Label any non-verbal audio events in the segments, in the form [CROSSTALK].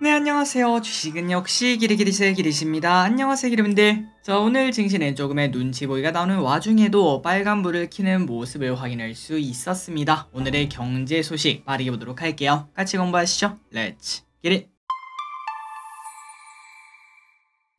네 안녕하세요 주식은 역시 기리기리세 기리십니다 안녕하세요 기리분들 자 오늘 증시는 조금의 눈치 보기가 나오는 와중에도 빨간불을 켜는 모습을 확인할 수 있었습니다 오늘의 경제 소식 빠르게 보도록 할게요 같이 공부하시죠 렛츠 기릿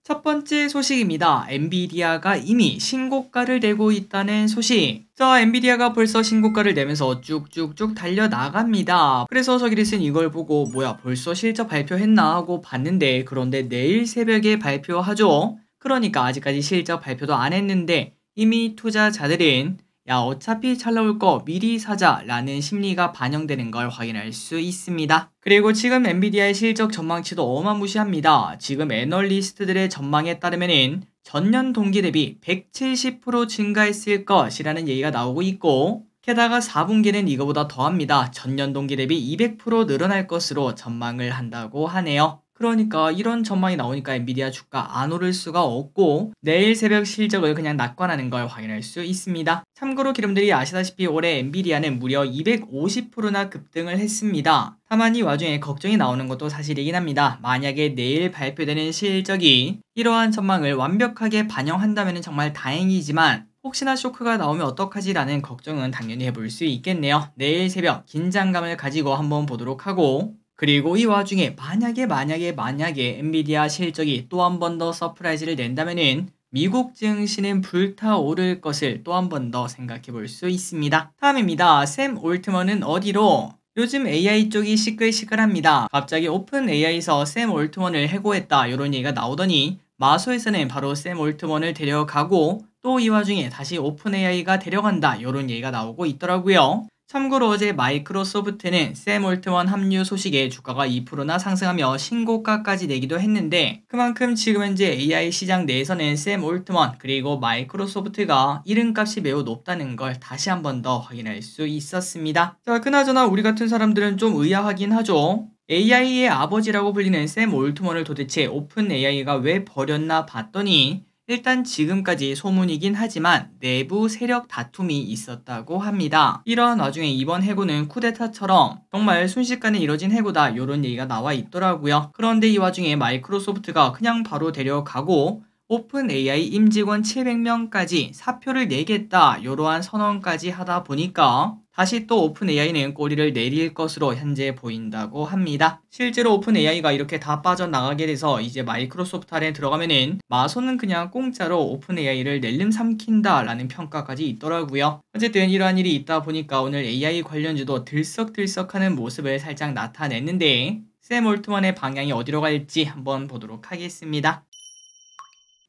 첫 번째 소식입니다. 엔비디아가 이미 신고가를 내고 있다는 소식. 자, 엔비디아가 벌써 신고가를 내면서 쭉쭉쭉 달려나갑니다. 그래서 저기리슨 이걸 보고 뭐야 벌써 실적 발표했나 하고 봤는데 그런데 내일 새벽에 발표하죠. 그러니까 아직까지 실적 발표도 안 했는데 이미 투자자들은 야 어차피 잘 나올 거 미리 사자 라는 심리가 반영되는 걸 확인할 수 있습니다. 그리고 지금 엔비디아의 실적 전망치도 어마무시합니다. 지금 애널리스트들의 전망에 따르면 전년 동기 대비 170% 증가했을 것이라는 얘기가 나오고 있고 게다가 4분기는 이거보다 더합니다. 전년 동기 대비 200% 늘어날 것으로 전망을 한다고 하네요. 그러니까 이런 전망이 나오니까 엔비디아 주가 안 오를 수가 없고 내일 새벽 실적을 그냥 낙관하는 걸 확인할 수 있습니다. 참고로 기름들이 아시다시피 올해 엔비디아는 무려 250%나 급등을 했습니다. 다만 이 와중에 걱정이 나오는 것도 사실이긴 합니다. 만약에 내일 발표되는 실적이 이러한 전망을 완벽하게 반영한다면 정말 다행이지만 혹시나 쇼크가 나오면 어떡하지라는 걱정은 당연히 해볼 수 있겠네요. 내일 새벽 긴장감을 가지고 한번 보도록 하고 그리고 이 와중에 만약에 만약에 만약에 엔비디아 실적이 또 한 번 더 서프라이즈를 낸다면은 미국 증시는 불타오를 것을 또 한 번 더 생각해 볼 수 있습니다. 다음입니다. 샘 올트먼은 어디로? 요즘 AI 쪽이 시끌시끌합니다. 갑자기 오픈 AI에서 샘 올트먼을 해고했다 이런 얘기가 나오더니 마소에서는 바로 샘 올트먼을 데려가고 또 이 와중에 다시 오픈 AI가 데려간다 이런 얘기가 나오고 있더라고요. 참고로 어제 마이크로소프트는 샘올트먼 합류 소식에 주가가 2%나 상승하며 신고가까지 내기도 했는데 그만큼 지금 현재 AI 시장 내에서는 샘올트먼 그리고 마이크로소프트가 이름값이 매우 높다는 걸 다시 한 번 더 확인할 수 있었습니다. 자, 그나저나 우리 같은 사람들은 좀 의아하긴 하죠. AI의 아버지라고 불리는 샘 올트먼을 도대체 오픈 AI가 왜 버렸나 봤더니 일단 지금까지 소문이긴 하지만 내부 세력 다툼이 있었다고 합니다. 이런 와중에 이번 해고는 쿠데타처럼 정말 순식간에 이뤄진 해고다 이런 얘기가 나와 있더라고요. 그런데 이 와중에 마이크로소프트가 그냥 바로 데려가고 오픈 AI 임직원 700명까지 사표를 내겠다 이러한 선언까지 하다 보니까 다시 또 오픈 AI는 꼬리를 내릴 것으로 현재 보인다고 합니다. 실제로 오픈 AI가 이렇게 다 빠져나가게 돼서 이제 마이크로소프트 아래 들어가면은 마소는 그냥 공짜로 오픈 AI를 낼름 삼킨다라는 평가까지 있더라고요. 어쨌든 이러한 일이 있다 보니까 오늘 AI 관련주도 들썩들썩하는 모습을 살짝 나타냈는데 샘올트먼의 방향이 어디로 갈지 한번 보도록 하겠습니다.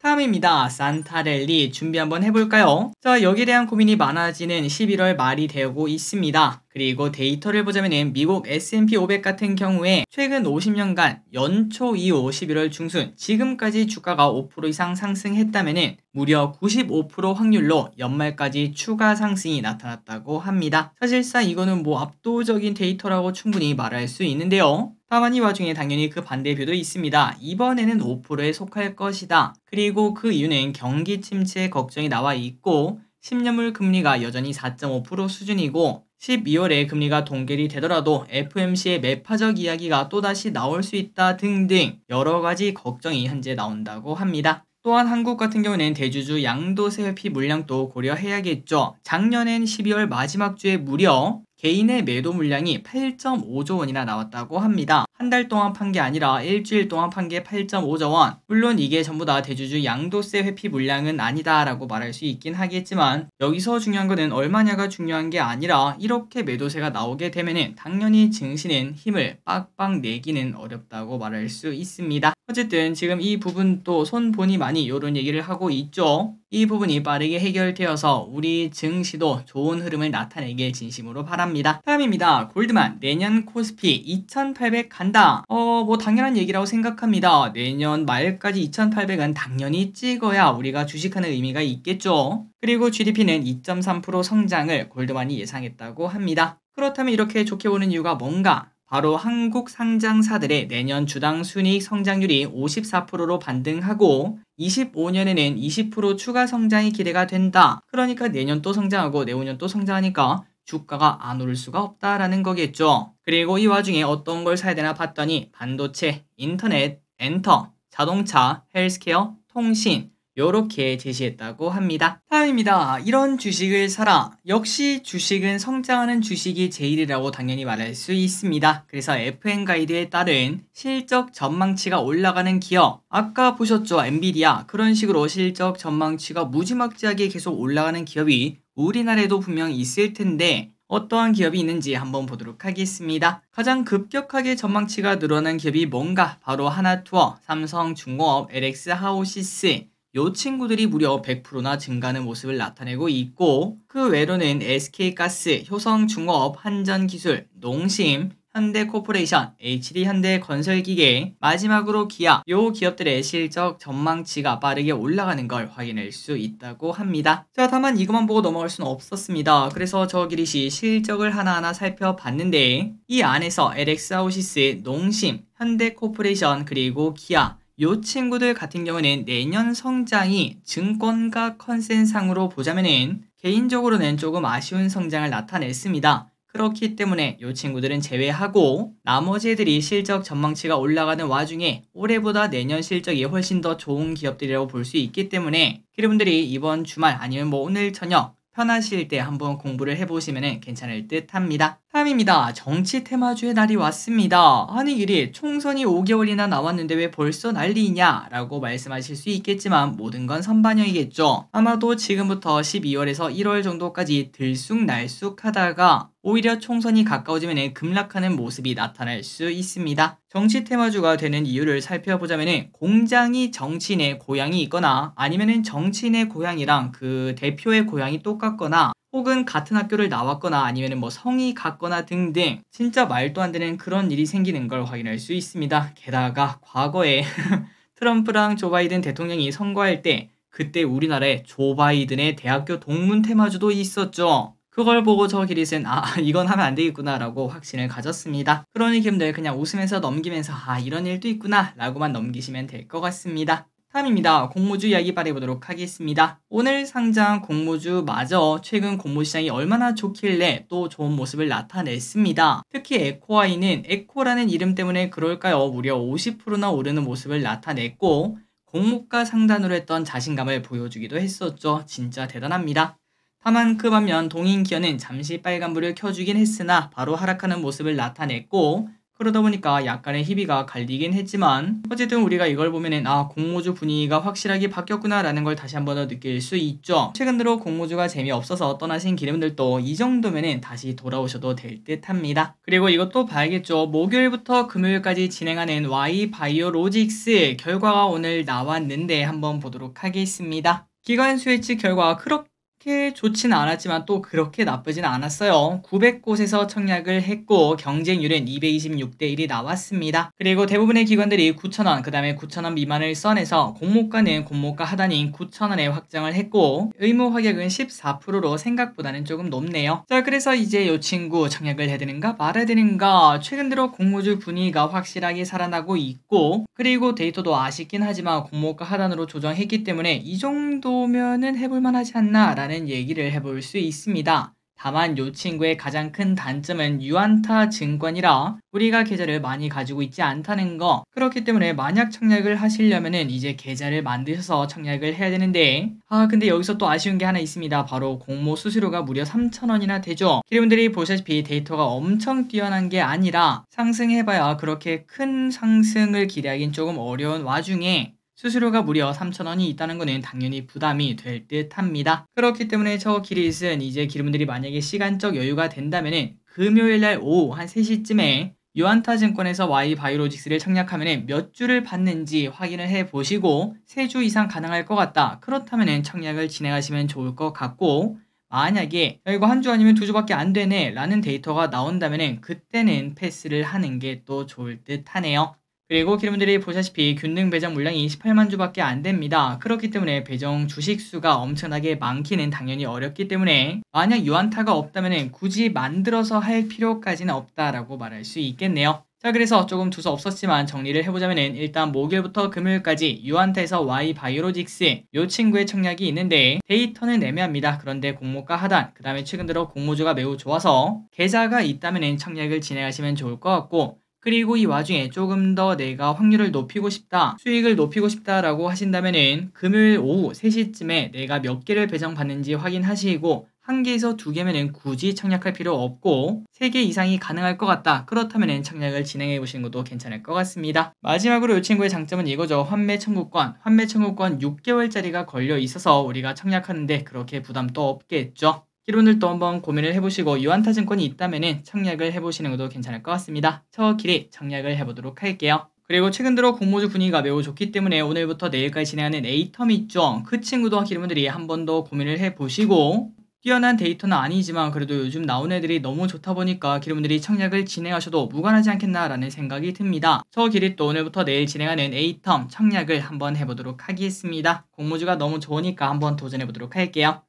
다음입니다. 산타렐리 준비 한번 해볼까요? 자, 여기에 대한 고민이 많아지는 11월 말이 되고 있습니다. 그리고 데이터를 보자면 미국 S&P 500 같은 경우에 최근 50년간 연초 이후 11월 중순 지금까지 주가가 5% 이상 상승했다면 무려 95% 확률로 연말까지 추가 상승이 나타났다고 합니다. 사실상 이거는 뭐 압도적인 데이터라고 충분히 말할 수 있는데요. 다만 이 와중에 당연히 그반대표도 있습니다. 이번에는 5%에 속할 것이다. 그리고 그 이유는 경기 침체 걱정이 나와 있고 10년물 금리가 여전히 4.5% 수준이고 12월에 금리가 동결이 되더라도 FMC의 매파적 이야기가 또다시 나올 수 있다 등등 여러 가지 걱정이 현재 나온다고 합니다. 또한 한국 같은 경우는 대주주 양도세 회피 물량도 고려해야겠죠. 작년엔 12월 마지막 주에 무려 개인의 매도 물량이 8.5조 원이나 나왔다고 합니다. 한 달 동안 판 게 아니라 일주일 동안 판 게 8.5조 원. 물론 이게 전부 다 대주주 양도세 회피 물량은 아니다라고 말할 수 있긴 하겠지만 여기서 중요한 거는 얼마냐가 중요한 게 아니라 이렇게 매도세가 나오게 되면은 당연히 증시는 힘을 빡빡 내기는 어렵다고 말할 수 있습니다. 어쨌든 지금 이 부분 도 손보니 많이 이런 얘기를 하고 있죠. 이 부분이 빠르게 해결되어서 우리 증시도 좋은 흐름을 나타내길 진심으로 바랍니다. 다음입니다. 골드만 내년 코스피 2800 간다. 어뭐 당연한 얘기라고 생각합니다. 내년 말까지 2800은 당연히 찍어야 우리가 주식하는 의미가 있겠죠. 그리고 GDP는 2.3% 성장을 골드만이 예상했다고 합니다. 그렇다면 이렇게 좋게 보는 이유가 뭔가? 바로 한국 상장사들의 내년 주당 순이익 성장률이 54%로 반등하고 25년에는 20% 추가 성장이 기대가 된다. 그러니까 내년 또 성장하고 내후년 또 성장하니까 주가가 안 오를 수가 없다라는 거겠죠. 그리고 이 와중에 어떤 걸 사야 되나 봤더니 반도체, 인터넷, 엔터, 자동차, 헬스케어, 통신, 이렇게 제시했다고 합니다. 다음입니다. 이런 주식을 사라. 역시 주식은 성장하는 주식이 제일이라고 당연히 말할 수 있습니다. 그래서 FN 가이드에 따른 실적 전망치가 올라가는 기업. 아까 보셨죠? 엔비디아. 그런 식으로 실적 전망치가 무지막지하게 계속 올라가는 기업이 우리나라에도 분명 있을 텐데 어떠한 기업이 있는지 한번 보도록 하겠습니다. 가장 급격하게 전망치가 늘어난 기업이 뭔가 바로 하나투어, 삼성중공업, l x 하오시스 요 친구들이 무려 100%나 증가하는 모습을 나타내고 있고 그 외로는 SK가스, 효성중업, 한전기술, 농심, 현대코퍼레이션, HD현대건설기계, 마지막으로 기아, 요 기업들의 실적 전망치가 빠르게 올라가는 걸 확인할 수 있다고 합니다. 자, 다만 이것만 보고 넘어갈 수는 없었습니다. 그래서 저 기리시 실적을 하나하나 살펴봤는데 이 안에서 LX아우시스, 농심, 현대코퍼레이션, 그리고 기아, 요 친구들 같은 경우는 내년 성장이 증권가 컨센상으로 보자면은 개인적으로는 조금 아쉬운 성장을 나타냈습니다. 그렇기 때문에 요 친구들은 제외하고 나머지 애들이 실적 전망치가 올라가는 와중에 올해보다 내년 실적이 훨씬 더 좋은 기업들이라고 볼 수 있기 때문에 여러분들이 이번 주말 아니면 뭐 오늘 저녁 편하실 때 한번 공부를 해보시면 괜찮을 듯 합니다. 다음입니다. 정치 테마주의 날이 왔습니다. 한의길이 총선이 5개월이나 나왔는데 왜 벌써 난리이냐 라고 말씀하실 수 있겠지만 모든 건 선반영이겠죠. 아마도 지금부터 12월에서 1월 정도까지 들쑥날쑥 하다가 오히려 총선이 가까워지면 급락하는 모습이 나타날 수 있습니다. 정치 테마주가 되는 이유를 살펴보자면 공장이 정치인의 고향이 있거나 아니면 정치인의 고향이랑 그 대표의 고향이 똑같거나 혹은 같은 학교를 나왔거나 아니면 뭐 성이 같거나 등등 진짜 말도 안 되는 그런 일이 생기는 걸 확인할 수 있습니다. 게다가 과거에 [LAUGHS] 트럼프랑 조 바이든 대통령이 선거할 때 그때 우리나라에 조 바이든의 대학교 동문 테마주도 있었죠. 그걸 보고 저 기릿은 아 [LAUGHS] 이건 하면 안 되겠구나라고 확신을 가졌습니다. 그러니 김들 그냥 웃으면서 넘기면서 아 이런 일도 있구나 라고만 넘기시면 될 것 같습니다. 다음입니다. 공모주 이야기 발해보도록 하겠습니다. 오늘 상장 공모주 마저 최근 공모시장이 얼마나 좋길래 또 좋은 모습을 나타냈습니다. 특히 에코아이는 에코라는 이름 때문에 그럴까요? 무려 50%나 오르는 모습을 나타냈고 공모가 상단으로 했던 자신감을 보여주기도 했었죠. 진짜 대단합니다. 다만 그 반면 동인 기어는 잠시 빨간불을 켜주긴 했으나 바로 하락하는 모습을 나타냈고 그러다 보니까 약간의 희비가 갈리긴 했지만 어쨌든 우리가 이걸 보면은 아 공모주 분위기가 확실하게 바뀌었구나 라는 걸 다시 한번 더 느낄 수 있죠 최근 들어 공모주가 재미없어서 떠나신 기름들도 이 정도면은 다시 돌아오셔도 될듯 합니다 그리고 이것도 봐야겠죠 목요일부터 금요일까지 진행하는 Y 바이오로직스 결과가 오늘 나왔는데 한번 보도록 하겠습니다 기관 스위치 결과 크롭 그렇게 좋진 않았지만 또 그렇게 나쁘진 않았어요. 900곳에서 청약을 했고 경쟁률은 226대 1이 나왔습니다. 그리고 대부분의 기관들이 9,000원, 그 다음에 9,000원 미만을 써내서 공모가는 공모가 하단인 9,000원에 확장을 했고 의무 확약은 14%로 생각보다는 조금 높네요. 자, 그래서 이제 이 친구 청약을 해야 되는가 말아야 되는가 최근 들어 공모주 분위기가 확실하게 살아나고 있고 그리고 데이터도 아쉽긴 하지만 공모가 하단으로 조정했기 때문에 이 정도면은 해볼만 하지 않나라는 있다는 얘기를 해볼 수 있습니다. 다만 이 친구의 가장 큰 단점은 유안타 증권이라 우리가 계좌를 많이 가지고 있지 않다는 거. 그렇기 때문에 만약 청약을 하시려면은 이제 계좌를 만드셔서 청약을 해야 되는데 아 근데 여기서 또 아쉬운 게 하나 있습니다. 바로 공모 수수료가 무려 3천원이나 되죠. 여러분들이 보시다시피 데이터가 엄청 뛰어난 게 아니라 상승해봐야 그렇게 큰 상승을 기대하긴 조금 어려운 와중에 수수료가 무려 3,000원이 있다는 것은 당연히 부담이 될 듯합니다. 그렇기 때문에 저 기릿은 이제 기름들이 만약에 시간적 여유가 된다면 금요일날 오후 한 3시쯤에 요한타증권에서 Y바이로직스를 청약하면 몇 주를 받는지 확인을 해보시고 3주 이상 가능할 것 같다. 그렇다면 청약을 진행하시면 좋을 것 같고 만약에 이거 한 주 아니면 두 주밖에 안 되네 라는 데이터가 나온다면 그때는 패스를 하는 게 또 좋을 듯 하네요. 그리고 기름들이 보시다시피 균등 배정 물량이 18만 주밖에 안 됩니다. 그렇기 때문에 배정 주식 수가 엄청나게 많기는 당연히 어렵기 때문에 만약 유한타가 없다면 굳이 만들어서 할 필요까지는 없다라고 말할 수 있겠네요. 자 그래서 조금 두서없었지만 정리를 해보자면 일단 목요일부터 금요일까지 유한타에서 Y바이오로직스 요 친구의 청약이 있는데 데이터는 애매합니다. 그런데 공모가 하단 그 다음에 최근 들어 공모주가 매우 좋아서 계좌가 있다면 청약을 진행하시면 좋을 것 같고 그리고 이 와중에 조금 더 내가 확률을 높이고 싶다, 수익을 높이고 싶다라고 하신다면은 금요일 오후 3시쯤에 내가 몇 개를 배정받는지 확인하시고 한 개에서 두 개면은 굳이 청약할 필요 없고 세 개 이상이 가능할 것 같다. 그렇다면은 청약을 진행해 보시는 것도 괜찮을 것 같습니다. 마지막으로 이 친구의 장점은 이거죠. 환매 청구권. 환매 청구권 6개월짜리가 걸려 있어서 우리가 청약하는데 그렇게 부담도 없겠죠. 이론을 또 한번 고민을 해보시고 유한타증권이 있다면 청약을 해보시는 것도 괜찮을 것 같습니다. 저 길이 청약을 해보도록 할게요. 그리고 최근 들어 공모주 분위기가 매우 좋기 때문에 오늘부터 내일까지 진행하는 에이텀 있죠. 그 친구도 기름분들이한번더 고민을 해보시고 뛰어난 데이터는 아니지만 그래도 요즘 나온 애들이 너무 좋다 보니까 기름들이 청약을 진행하셔도 무관하지 않겠나라는 생각이 듭니다. 저 길이 또 오늘부터 내일 진행하는 에이텀 청약을 한번 해보도록 하겠습니다. 공모주가 너무 좋으니까 한번 도전해보도록 할게요.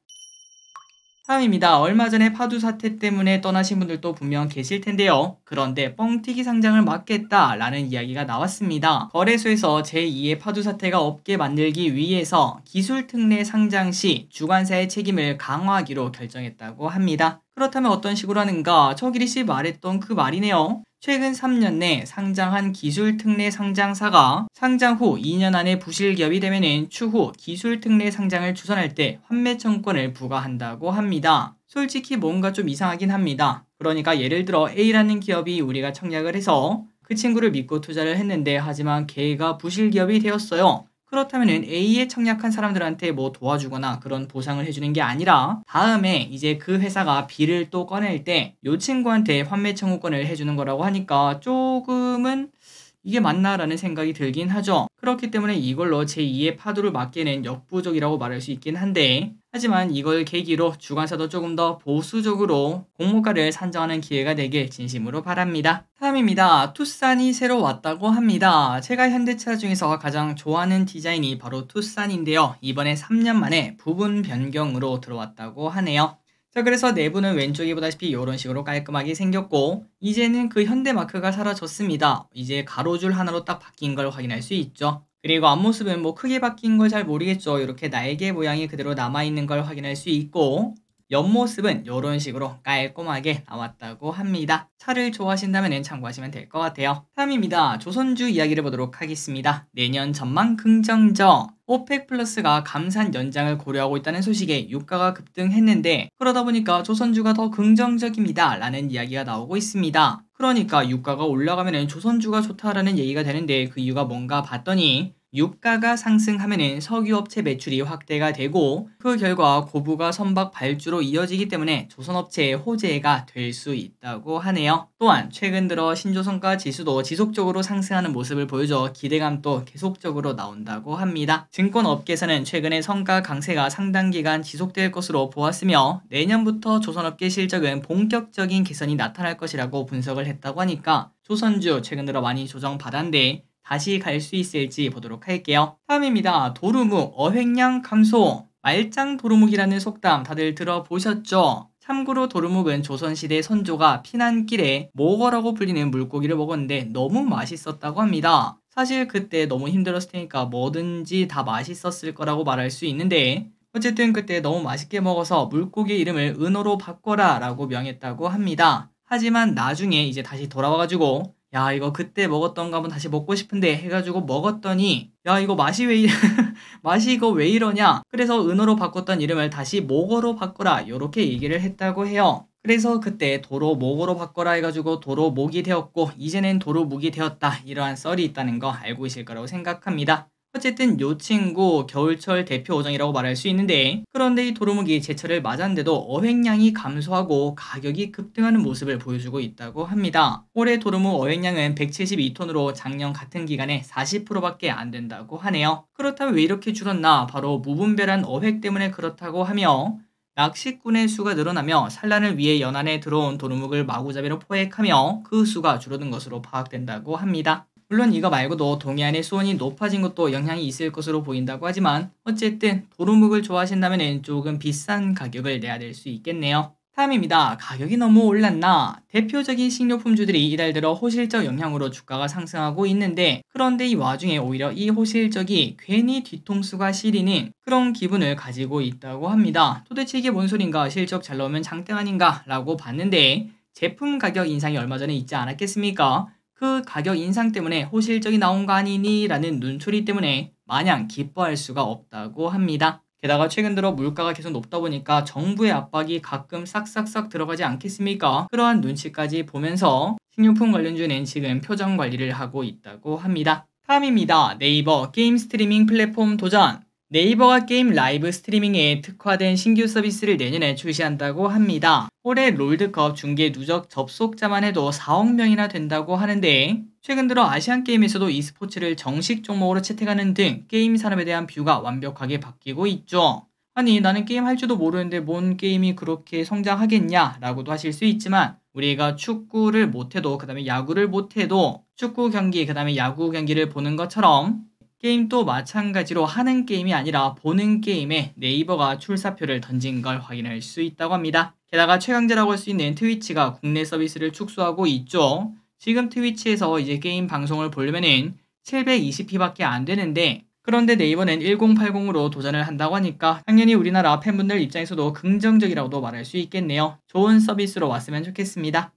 다음입니다. 얼마 전에 파주 사태 때문에 떠나신 분들도 분명 계실 텐데요. 그런데 뻥튀기 상장을 막겠다라는 이야기가 나왔습니다. 거래소에서 제2의 파주 사태가 없게 만들기 위해서 기술 특례 상장 시 주관사의 책임을 강화하기로 결정했다고 합니다. 그렇다면 어떤 식으로 하는가? 저기리 씨 말했던 그 말이네요. 최근 3년 내 상장한 기술특례 상장사가 상장 후 2년 안에 부실기업이 되면 추후 기술특례 상장을 주선할 때 환매청구권을 부과한다고 합니다. 솔직히 뭔가 좀 이상하긴 합니다. 그러니까 예를 들어 A라는 기업이 우리가 청약을 해서 그 친구를 믿고 투자를 했는데 하지만 걔가 부실기업이 되었어요. 그렇다면 A에 청약한 사람들한테 뭐 도와주거나 그런 보상을 해주는 게 아니라 다음에 이제 그 회사가 B를 또 꺼낼 때요 친구한테 환매 청구권을 해주는 거라고 하니까 조금은 이게 맞나라는 생각이 들긴 하죠. 그렇기 때문에 이걸로 제2의 파도를 맞게는 역부족이라고 말할 수 있긴 한데 하지만 이걸 계기로 주관사도 조금 더 보수적으로 공모가를 산정하는 기회가 되길 진심으로 바랍니다. 다음입니다. 투싼이 새로 왔다고 합니다. 제가 현대차 중에서 가장 좋아하는 디자인이 바로 투싼인데요. 이번에 3년 만에 부분 변경으로 들어왔다고 하네요. 자 그래서 내부는 왼쪽에 보다시피 이런 식으로 깔끔하게 생겼고 이제는 그 현대 마크가 사라졌습니다. 이제 가로줄 하나로 딱 바뀐 걸 확인할 수 있죠. 그리고 앞모습은 뭐 크게 바뀐 걸 잘 모르겠죠. 이렇게 날개 모양이 그대로 남아있는 걸 확인할 수 있고 옆모습은 이런 식으로 깔끔하게 나왔다고 합니다. 차를 좋아하신다면 참고하시면 될 것 같아요. 다음입니다. 조선주 이야기를 보도록 하겠습니다. 내년 전망 긍정적 오펙 플러스가 감산 연장을 고려하고 있다는 소식에 유가가 급등했는데 그러다 보니까 조선주가 더 긍정적입니다 라는 이야기가 나오고 있습니다. 그러니까 유가가 올라가면 조선주가 좋다라는 얘기가 되는데 그 이유가 뭔가 봤더니 유가가 상승하면 석유업체 매출이 확대가 되고 그 결과 고부가 선박 발주로 이어지기 때문에 조선업체의 호재가 될 수 있다고 하네요. 또한 최근 들어 신조선가 지수도 지속적으로 상승하는 모습을 보여줘 기대감도 계속적으로 나온다고 합니다. 증권업계에서는 최근에 성과 강세가 상당 기간 지속될 것으로 보았으며 내년부터 조선업계 실적은 본격적인 개선이 나타날 것이라고 분석을 했다고 하니까 조선주 최근 들어 많이 조정받았는데 다시 갈 수 있을지 보도록 할게요. 다음입니다. 도루묵 어획량 감소 말짱 도루묵이라는 속담 다들 들어보셨죠? 참고로 도루묵은 조선시대 선조가 피난길에 모거라고 불리는 물고기를 먹었는데 너무 맛있었다고 합니다. 사실 그때 너무 힘들었을 테니까 뭐든지 다 맛있었을 거라고 말할 수 있는데 어쨌든 그때 너무 맛있게 먹어서 물고기 이름을 은어로 바꿔라 라고 명했다고 합니다. 하지만 나중에 이제 다시 돌아와가지고 야 이거 그때 먹었던 거 한번 다시 먹고 싶은데 해가지고 먹었더니 야 이거 맛이 왜 이래 [LAUGHS] 맛이 이거 왜 이러냐 그래서 은어로 바꿨던 이름을 다시 목어로 바꿔라 이렇게 얘기를 했다고 해요 그래서 그때 도로 목으로 바꿔라 해가지고 도로 목이 되었고 이제는 도로 목이 되었다 이러한 썰이 있다는 거 알고 계실 거라고 생각합니다. 어쨌든 요 친구 겨울철 대표 어종이라고 말할 수 있는데 그런데 이 도루묵이 제철을 맞았는데도 어획량이 감소하고 가격이 급등하는 모습을 보여주고 있다고 합니다. 올해 도루묵 어획량은 172톤으로 작년 같은 기간에 40%밖에 안 된다고 하네요. 그렇다면 왜 이렇게 줄었나? 바로 무분별한 어획 때문에 그렇다고 하며 낚시꾼의 수가 늘어나며 산란을 위해 연안에 들어온 도루묵을 마구잡이로 포획하며 그 수가 줄어든 것으로 파악된다고 합니다. 물론 이거 말고도 동해안의 수온이 높아진 것도 영향이 있을 것으로 보인다고 하지만 어쨌든 도루묵을 좋아하신다면 조금 비싼 가격을 내야 될 수 있겠네요. 다음입니다. 가격이 너무 올랐나? 대표적인 식료품주들이 이달 들어 호실적 영향으로 주가가 상승하고 있는데 그런데 이 와중에 오히려 이 호실적이 괜히 뒤통수가 시리는 그런 기분을 가지고 있다고 합니다. 도대체 이게 뭔 소린가? 실적 잘 나오면 장땡 아닌가? 라고 봤는데 제품 가격 인상이 얼마 전에 있지 않았겠습니까? 그 가격 인상 때문에 호실적이 나온 거 아니니 라는 눈초리 때문에 마냥 기뻐할 수가 없다고 합니다. 게다가 최근 들어 물가가 계속 높다 보니까 정부의 압박이 가끔 싹싹싹 들어가지 않겠습니까? 그러한 눈치까지 보면서 식료품 관련주는 지금 표정 관리를 하고 있다고 합니다. 다음입니다. 네이버 게임 스트리밍 플랫폼 도전 네이버가 게임 라이브 스트리밍에 특화된 신규 서비스를 내년에 출시한다고 합니다. 올해 롤드컵 중계 누적 접속자만 해도 4억 명이나 된다고 하는데 최근 들어 아시안게임에서도 e스포츠를 정식 종목으로 채택하는 등 게임 산업에 대한 뷰가 완벽하게 바뀌고 있죠. 아니 나는 게임 할 줄도 모르는데 뭔 게임이 그렇게 성장하겠냐 라고도 하실 수 있지만 우리가 축구를 못해도 그 다음에 야구를 못해도 축구 경기 그 다음에 야구 경기를 보는 것처럼 게임도 마찬가지로 하는 게임이 아니라 보는 게임에 네이버가 출사표를 던진 걸 확인할 수 있다고 합니다. 게다가 최강자라고 할 수 있는 트위치가 국내 서비스를 축소하고 있죠. 지금 트위치에서 이제 게임 방송을 보려면은 720p밖에 안 되는데 그런데 네이버는 1080으로 도전을 한다고 하니까 당연히 우리나라 팬분들 입장에서도 긍정적이라고도 말할 수 있겠네요. 좋은 서비스로 왔으면 좋겠습니다.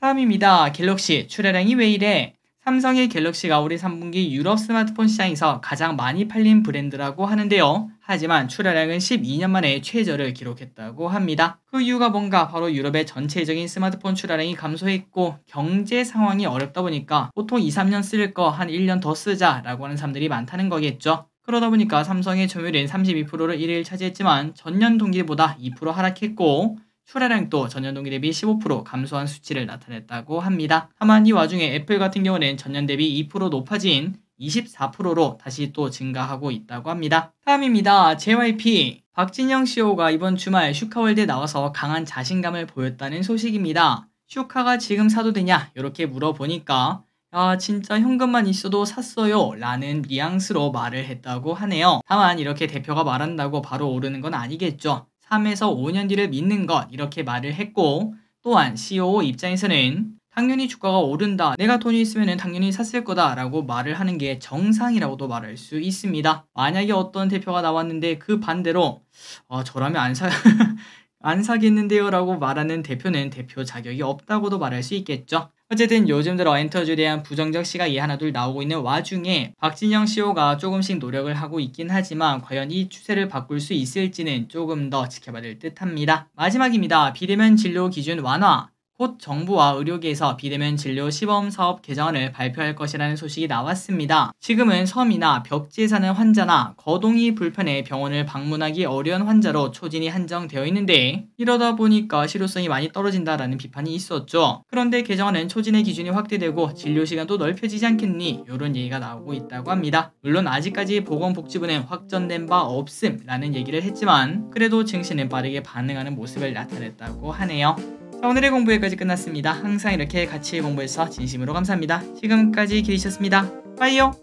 다음입니다. 갤럭시 출하량이 왜 이래? 삼성의 갤럭시 가오리 3분기 유럽 스마트폰 시장에서 가장 많이 팔린 브랜드라고 하는데요. 하지만 출하량은 12년 만에 최저를 기록했다고 합니다. 그 이유가 뭔가 바로 유럽의 전체적인 스마트폰 출하량이 감소했고 경제 상황이 어렵다 보니까 보통 2, 3년 쓸 거 한 1년 더 쓰자라고 하는 사람들이 많다는 거겠죠. 그러다 보니까 삼성의 점유율인 32%를 1일 차지했지만 전년 동기보다 2% 하락했고 출하량 도 전년 동기 대비 15% 감소한 수치를 나타냈다고 합니다. 다만 이 와중에 애플 같은 경우는 전년 대비 2% 높아진 24%로 다시 또 증가하고 있다고 합니다. 다음입니다. JYP 박진영 CEO가 이번 주말 슈카월드에 나와서 강한 자신감을 보였다는 소식입니다. 슈카가 지금 사도 되냐? 이렇게 물어보니까 아 진짜 현금만 있어도 샀어요 라는 뉘앙스로 말을 했다고 하네요. 다만 이렇게 대표가 말한다고 바로 오르는 건 아니겠죠. 3에서 5년 뒤를 믿는 것 이렇게 말을 했고 또한 COO e 입장에서는 당연히 주가가 오른다. 내가 돈이 있으면 당연히 샀을 거다. 라고 말을 하는 게 정상이라고도 말할 수 있습니다. 만약에 어떤 대표가 나왔는데 그 반대로, 어, 저라면 안 사, [LAUGHS] 안 사겠는데요. 라고 말하는 대표는 대표 자격이 없다고도 말할 수 있겠죠. 어쨌든 요즘들 어엔터즈에 대한 부정적 시각 이 하나 둘 나오고 있는 와중에 박진영 CEO가 조금씩 노력을 하고 있긴 하지만 과연 이 추세를 바꿀 수 있을지는 조금 더 지켜봐야 될 듯합니다. 마지막입니다. 비대면 진료 기준 완화 곧 정부와 의료계에서 비대면 진료 시범 사업 개정안을 발표할 것이라는 소식이 나왔습니다. 지금은 섬이나 벽지에 사는 환자나 거동이 불편해 병원을 방문하기 어려운 환자로 초진이 한정되어 있는데 이러다 보니까 실효성이 많이 떨어진다라는 비판이 있었죠. 그런데 개정안은 초진의 기준이 확대되고 진료 시간도 넓혀지지 않겠니? 이런 얘기가 나오고 있다고 합니다. 물론 아직까지 보건복지부는 확정된바 없음라는 얘기를 했지만 그래도 증시는 빠르게 반응하는 모습을 나타냈다고 하네요. 자, 오늘의 공부 여기까지 끝났습니다. 항상 이렇게 같이 공부해서 진심으로 감사합니다. 지금까지 기리셨습니다. 빠이요!